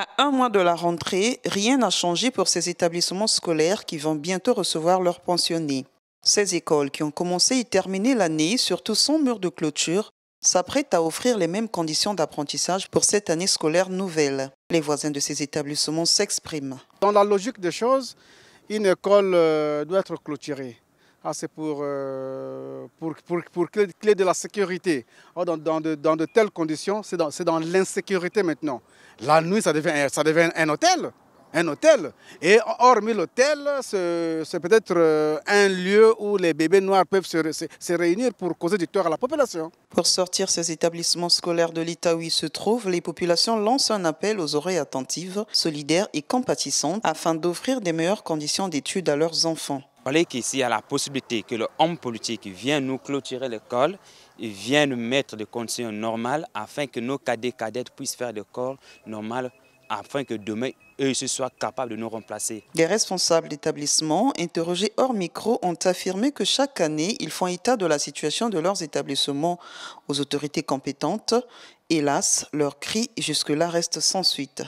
À un mois de la rentrée, rien n'a changé pour ces établissements scolaires qui vont bientôt recevoir leurs pensionnés. Ces écoles qui ont commencé et terminé l'année, surtout sans mur de clôture, s'apprêtent à offrir les mêmes conditions d'apprentissage pour cette année scolaire nouvelle. Les voisins de ces établissements s'expriment. Dans la logique des choses, une école euh, doit être clôturée. Ah, c'est pour, euh, clé de la sécurité. Oh, dans, de, telles conditions, c'est dans, l'insécurité maintenant. La nuit, ça devient, ça devient un hôtel. Un hôtel. Et hormis l'hôtel, c'est peut-être euh, un lieu où les bébés noirs peuvent se, réunir pour causer du tort à la population. Pour sortir ces établissements scolaires de l'État où ils se trouvent, les populations lancent un appel aux oreilles attentives, solidaires et compatissantes afin d'offrir des meilleures conditions d'études à leurs enfants qu'ici, il y a la possibilité que le homme politique vienne nous clôturer l'école, et vienne nous mettre des conditions normales afin que nos cadets cadettes puissent faire des corps normales afin que demain, eux, se soient capables de nous remplacer. Les responsables d'établissements, interrogés hors micro, ont affirmé que chaque année, ils font état de la situation de leurs établissements aux autorités compétentes. Hélas, leur cri jusque-là reste sans suite.